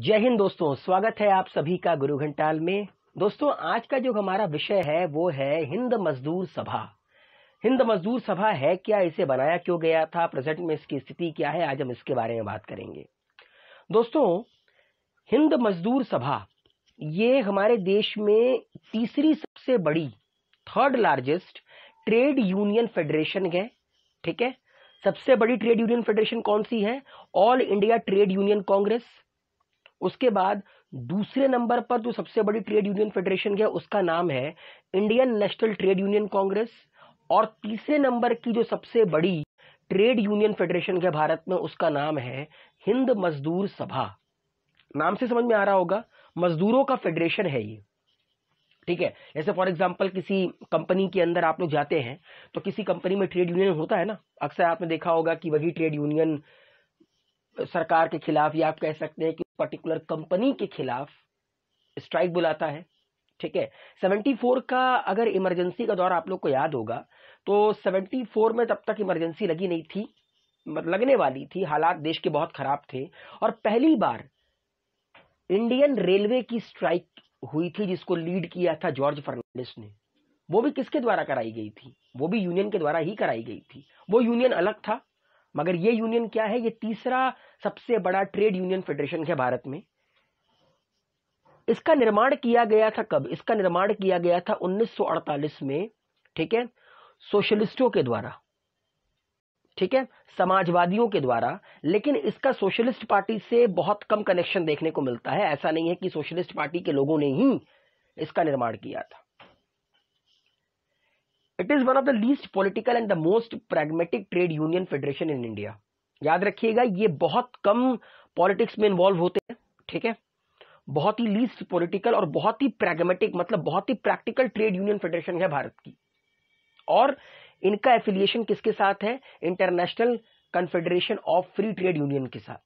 जय हिंद दोस्तों स्वागत है आप सभी का गुरु घंटाल में दोस्तों आज का जो हमारा विषय है वो है हिंद मजदूर सभा हिंद मजदूर सभा है क्या इसे बनाया क्यों गया था प्रेजेंट में इसकी स्थिति क्या है आज हम इसके बारे में बात करेंगे दोस्तों हिंद मजदूर सभा ये हमारे देश में तीसरी सबसे बड़ी third largest trade union federation है ठीक है सबसे बड़ी ट्रेड यूनियन फेडरेशन कौन सी है all India trade union congress उसके बाद दूसरे नंबर पर जो सबसे बड़ी ट्रेड यूनियन फेडरेशन है उसका नाम है Indian national trade union congress और तीसरे नंबर की जो सबसे बड़ी ट्रेड यूनियन फेडरेशन है भारत में उसका नाम है हिंद मजदूर सभा नाम से समझ में आ रहा होगा मजदूरों का फेडरेशन है ये ठीक है जैसे फॉर एग्जाम्पल किसी कंपनी के अंदर आप लोग जाते हैं तो किसी कंपनी में ट्रेड यूनियन होता है ना अक्सर आपने देखा होगा कि वही ट्रेड यूनियन सरकार के खिलाफ या आप कह सकते हैं कि पर्टिकुलर कंपनी के खिलाफ स्ट्राइक बुलाता है ठीक है 74 का अगर इमरजेंसी का दौर आप लोग को याद होगा तो 74 में तब तक इमरजेंसी लगी नहीं थी मतलब लगने वाली थी हालात देश के बहुत खराब थे और पहली बार इंडियन रेलवे की स्ट्राइक हुई थी जिसको लीड किया था जॉर्ज फर्नांडिस ने वो भी किसके द्वारा कराई गई थी वो भी यूनियन के द्वारा ही कराई गई थी वो यूनियन अलग था मगर ये यूनियन क्या है ये तीसरा सबसे बड़ा ट्रेड यूनियन फेडरेशन है भारत में इसका निर्माण किया गया था कब इसका निर्माण किया गया था 1948 में ठीक है सोशलिस्टों के द्वारा ठीक है समाजवादियों के द्वारा लेकिन इसका सोशलिस्ट पार्टी से बहुत कम कनेक्शन देखने को मिलता है ऐसा नहीं है कि सोशलिस्ट पार्टी के लोगों ने ही इसका निर्माण किया था it is one of the least political and the most pragmatic trade union federation in India याद रखिएगा ये बहुत कम पॉलिटिक्स में इन्वॉल्व होते हैं ठीक है बहुत ही लीस्ट पॉलिटिकल और बहुत ही प्रैग्मेटिक मतलब बहुत ही प्रैक्टिकल ट्रेड यूनियन फेडरेशन है भारत की और इनका एफिलिएशन किसके साथ है international confederation of free trade union के साथ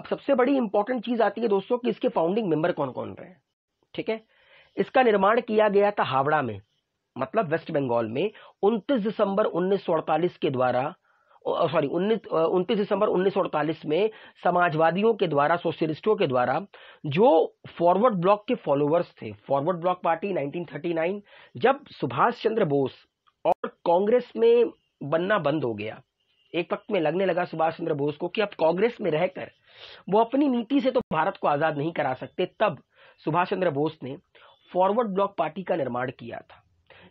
अब सबसे बड़ी इंपॉर्टेंट चीज आती है दोस्तों कि इसके फाउंडिंग मेंबर कौन कौन रहे ठीक है इसका निर्माण किया गया था हावड़ा में मतलब वेस्ट बंगाल में 29 दिसंबर 1948 के द्वारा सॉरी उन्नीस दिसंबर 1948 में समाजवादियों के द्वारा सोशलिस्टों के द्वारा जो फॉरवर्ड ब्लॉक के फॉलोअर्स थे फॉरवर्ड ब्लॉक पार्टी 1939 जब सुभाष चंद्र बोस और कांग्रेस में बनना बंद हो गया एक वक्त में लगने लगा सुभाष चंद्र बोस को कि अब कांग्रेस में रहकर वो अपनी नीति से तो भारत को आजाद नहीं करा सकते तब सुभाष चंद्र बोस ने फॉरवर्ड ब्लॉक पार्टी का निर्माण किया था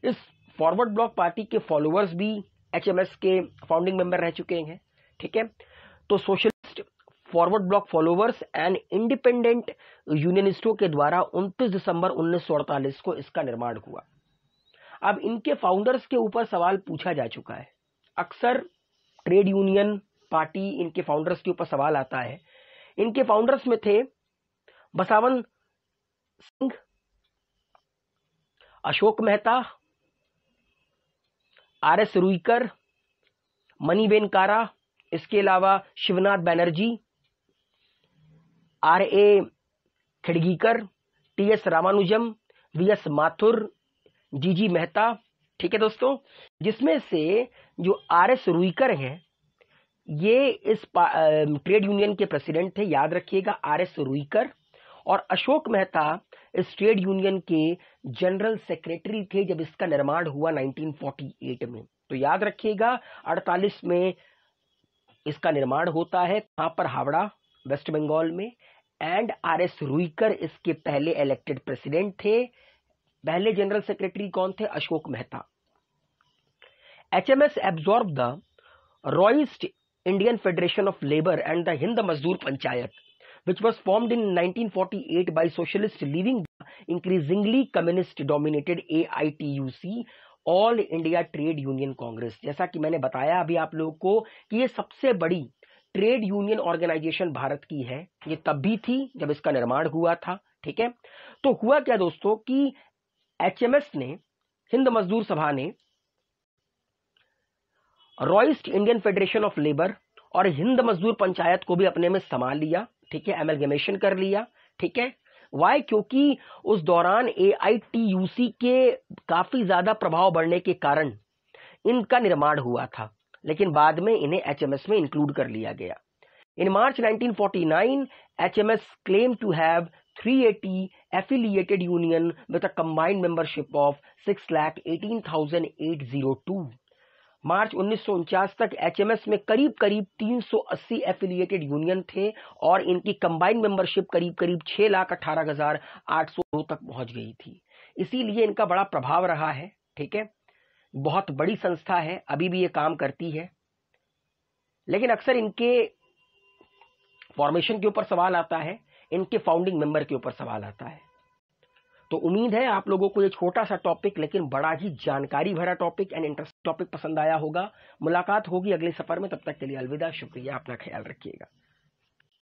इस फॉरवर्ड ब्लॉक पार्टी के फॉलोअर्स भी एचएमएस के फाउंडिंग मेंबर रह चुके हैं ठीक है तो socialist forward bloc followers and independent यूनियनिस्टों के द्वारा 29 दिसंबर 1948 को इसका निर्माण हुआ अब इनके फाउंडर्स के ऊपर सवाल पूछा जा चुका है अक्सर ट्रेड यूनियन पार्टी इनके फाउंडर्स के ऊपर सवाल आता है इनके फाउंडर्स में थे बसावन सिंह अशोक मेहता आर एस रुईकर मनीबेन कारा इसके अलावा Shibnath Banerjee R A Khedgikar T S Ramanujam V S Mathur G G Mehta ठीक है दोस्तों जिसमें से जो आर एस रुईकर हैं ये इस ट्रेड यूनियन के प्रेसिडेंट थे याद रखिएगा आर एस रुईकर और अशोक मेहता इस ट्रेड यूनियन के जनरल सेक्रेटरी थे जब इसका निर्माण हुआ 1948 में तो याद रखिएगा 48 में इसका निर्माण होता है कहां पर हावड़ा वेस्ट बंगाल में एंड आर एस रुईकर इसके पहले इलेक्टेड प्रेसिडेंट थे पहले जनरल सेक्रेटरी कौन थे Ashok Mehta H M S absorb the Royist Indian federation of labour and the Hind Mazdoor Panchayat which was formed in 1948 by socialists leaving the increasingly communist dominated AITUC all India trade union congress जैसा कि मैंने बताया अभी आप लोगों को कि ये सबसे बड़ी ट्रेड यूनियन ऑर्गेनाइजेशन भारत की है ये तब भी थी जब इसका निर्माण हुआ था ठीक है तो हुआ क्या दोस्तों कि एचएमएस ने हिंद मजदूर सभा ने Royist Indian federation of labour और हिंद मजदूर पंचायत को भी अपने में समा लिया ठीक है एमलगेमेशन कर लिया ठीक है वाई क्योंकि उस दौरान ए के काफी ज्यादा प्रभाव बढ़ने के कारण इनका निर्माण हुआ था लेकिन बाद में इन्हें एच में इंक्लूड कर लिया गया in March 1949 HMS claim to have 380 affiliated union with a combined membership of 6,18,802. March उन्नीस तक एचएमएस में करीब करीब 380 एफिलिएटेड यूनियन थे और इनकी कंबाइंड मेंबरशिप करीब करीब छह लाख अठारह हजार आठ सौ तक पहुंच गई थी इसीलिए इनका बड़ा प्रभाव रहा है ठीक है बहुत बड़ी संस्था है अभी भी ये काम करती है लेकिन अक्सर इनके फॉर्मेशन के ऊपर सवाल आता है इनके फाउंडिंग मेंबर के ऊपर सवाल आता है तो उम्मीद है आप लोगों को ये छोटा सा टॉपिक लेकिन बड़ा ही जानकारी भरा टॉपिक एंड इंटरेस्टिंग टॉपिक पसंद आया होगा मुलाकात होगी अगले सफर में तब तक के लिए अलविदा शुक्रिया अपना ख्याल रखिएगा